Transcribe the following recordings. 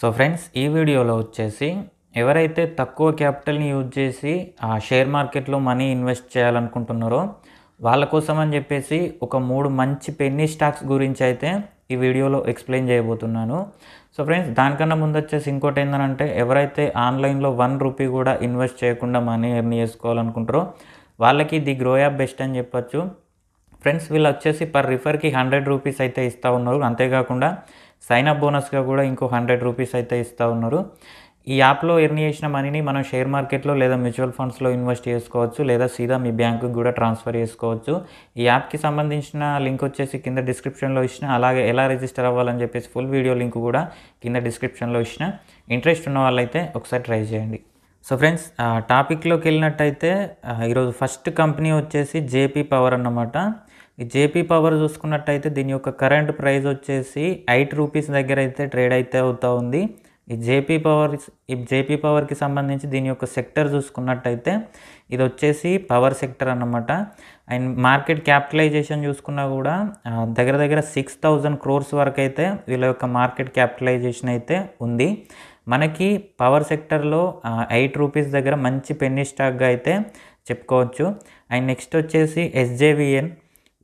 so friends ఈ వీడియోలో వచ్చేసి ఎవరైతే తక్కువ క్యాపిటల్ని యూజ్ చేసి ఆ షేర్ మార్కెట్లో మనీ ఇన్వెస్ట్ చేయాలనుకుంటున్నారో వాళ్ళ కోసం అని చెప్పేసి ఒక మూడు మంచి పెన్నీ స్టాక్స్ గురించి అయితే ఈ వీడియోలో ఎక్స్ప్లెయిన్ చేయబోతున్నాను సో ఫ్రెండ్స్ దానికన్నా ముందు వచ్చేసి ఇంకోటి ఏంటంటే ఎవరైతే ఆన్లైన్లో వన్ రూపీ కూడా ఇన్వెస్ట్ చేయకుండా మనీ ఎర్న్ చేసుకోవాలనుకుంటారో వాళ్ళకి ది గ్రో యాప్ బెస్ట్ అని చెప్పొచ్చు ఫ్రెండ్స్ వీళ్ళు వచ్చేసి పర్ రిఫర్కి హండ్రెడ్ రూపీస్ అయితే ఇస్తూ ఉన్నారు అంతేకాకుండా సైన్ అప్ బోనస్గా కూడా ఇంకో హండ్రెడ్ రూపీస్ అయితే ఇస్తూ ఉన్నారు ఈ యాప్లో ఎర్న్ చేసిన మనీని మనం షేర్ మార్కెట్లో లేదా మ్యూచువల్ ఫండ్స్లో ఇన్వెస్ట్ చేసుకోవచ్చు లేదా సీదా మీ బ్యాంకుకి కూడా ట్రాన్స్ఫర్ చేసుకోవచ్చు ఈ యాప్కి సంబంధించిన లింక్ వచ్చేసి కింద డిస్క్రిప్షన్లో ఇచ్చిన అలాగే ఎలా రిజిస్టర్ అవ్వాలని చెప్పేసి ఫుల్ వీడియో లింక్ కూడా కింద డిస్క్రిప్షన్లో ఇచ్చిన ఇంట్రెస్ట్ ఉన్న వాళ్ళైతే ఒకసారి ట్రై చేయండి సో ఫ్రెండ్స్ టాపిక్లోకి వెళ్ళినట్టయితే ఈరోజు ఫస్ట్ కంపెనీ వచ్చేసి జేపీ పవర్ అన్నమాట ఈ జేపీ పవర్ చూసుకున్నట్టయితే దీని యొక్క కరెంట్ ప్రైస్ వచ్చేసి ఎయిట్ రూపీస్ దగ్గర అయితే ట్రేడ్ అయితే అవుతూ ఉంది ఈ జేపీ పవర్ ఈ జేపీ పవర్కి సంబంధించి దీని యొక్క సెక్టర్ చూసుకున్నట్టయితే ఇది వచ్చేసి పవర్ సెక్టర్ అన్నమాట అండ్ మార్కెట్ క్యాపిటలైజేషన్ చూసుకున్నా కూడా దగ్గర దగ్గర సిక్స్ థౌజండ్ క్రోర్స్ వరకు అయితే వీళ్ళ యొక్క మార్కెట్ క్యాపిటలైజేషన్ అయితే ఉంది మనకి పవర్ సెక్టర్లో ఎయిట్ రూపీస్ దగ్గర మంచి పెన్ని స్టాక్గా అయితే చెప్పుకోవచ్చు అండ్ నెక్స్ట్ వచ్చేసి ఎస్జేవిఎన్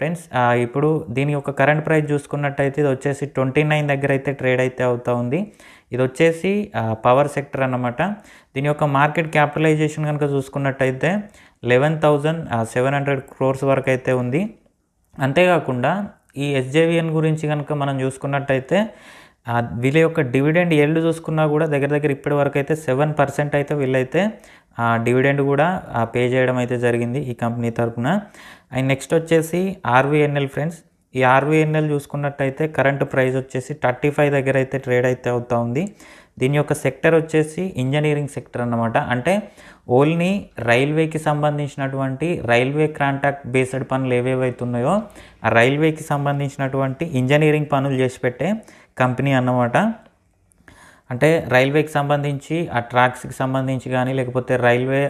ఫ్రెండ్స్ ఇప్పుడు దీని యొక్క కరెంట్ ప్రైస్ చూసుకున్నట్టయితే ఇది వచ్చేసి ట్వంటీ నైన్ దగ్గర అయితే ట్రేడ్ అయితే అవుతూ ఉంది ఇది వచ్చేసి పవర్ సెక్టర్ అన్నమాట దీని యొక్క మార్కెట్ క్యాపిటలైజేషన్ కనుక చూసుకున్నట్టయితే eleven thousand seven hundred crores వరకు అయితే ఉంది అంతేకాకుండా ఈ ఎస్జేవిఎన్ గురించి కనుక మనం చూసుకున్నట్టయితే వీళ్ళ యొక్క డివిడెండ్ ఎల్డ్ చూసుకున్నా కూడా దగ్గర దగ్గర ఇప్పటి వరకు అయితే సెవెన్ పర్సెంట్ అయితే వీళ్ళైతే ఆ డివిడెండ్ కూడా పే చేయడం అయితే జరిగింది ఈ కంపెనీ తరఫున అండ్ నెక్స్ట్ వచ్చేసి ఆర్వీఎన్ఎల్ ఫ్రెండ్స్ ఈ ఆర్వీఎన్ఎల్ చూసుకున్నట్టయితే కరెంట్ ప్రైస్ వచ్చేసి థర్టీ ఫైవ్ దగ్గర అయితే ట్రేడ్ అయితే అవుతూ ఉంది దీని యొక్క సెక్టర్ వచ్చేసి ఇంజనీరింగ్ సెక్టర్ అన్నమాట అంటే ఓన్లీ రైల్వేకి సంబంధించినటువంటి రైల్వే కాంట్రాక్ట్ బేస్డ్ పనులు ఏవేవైతున్నాయో ఆ రైల్వేకి సంబంధించినటువంటి ఇంజనీరింగ్ పనులు చేసి పెట్టే కంపెనీ అన్నమాట అంటే రైల్వేకి సంబంధించి ఆ ట్రాక్స్కి సంబంధించి కానీ లేకపోతే రైల్వే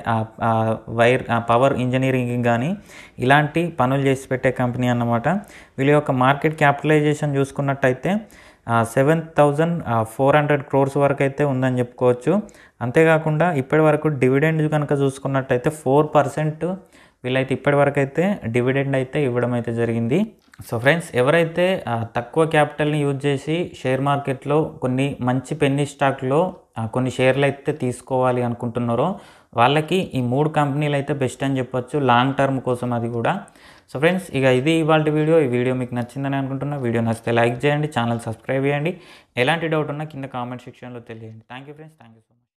వైర్ పవర్ ఇంజనీరింగ్ కానీ ఇలాంటి పనులు చేసి పెట్టే కంపెనీ అన్నమాట వీళ్ళ యొక్క మార్కెట్ క్యాపిటలైజేషన్ చూసుకున్నట్టయితే seven thousand four hundred crores వరకు అయితే ఉందని చెప్పుకోవచ్చు అంతేకాకుండా ఇప్పటి వరకు డివిడెండ్ కనుక చూసుకున్నట్టయితే ఫోర్ పర్సెంట్ వీళ్ళైతే ఇప్పటి వరకు అయితే డివిడెండ్ అయితే ఇవ్వడం అయితే జరిగింది సో ఫ్రెండ్స్ ఎవరైతే తక్కువ క్యాపిటల్ని యూజ్ చేసి షేర్ మార్కెట్లో కొన్ని మంచి పెన్ని స్టాక్లో కొన్ని షేర్లు అయితే తీసుకోవాలి అనుకుంటున్నారో వాళ్ళకి ఈ మూడు కంపెనీలు అయితే బెస్ట్ అని చెప్పొచ్చు లాంగ్ టర్మ్ కోసం అది కూడా సో ఫ్రెండ్స్ ఇక ఇది ఇవాళ వీడియో ఈ వీడియో మీకు నచ్చిందని అనుకుంటున్నా వీడియో నచ్చితే లైక్ చేయండి ఛానల్ సబ్స్క్రైబ్ చేయండి ఎలాంటి డౌట్ ఉన్నా కింద కామెంట్ సెక్షన్లో తెలియండి thank you friends thank you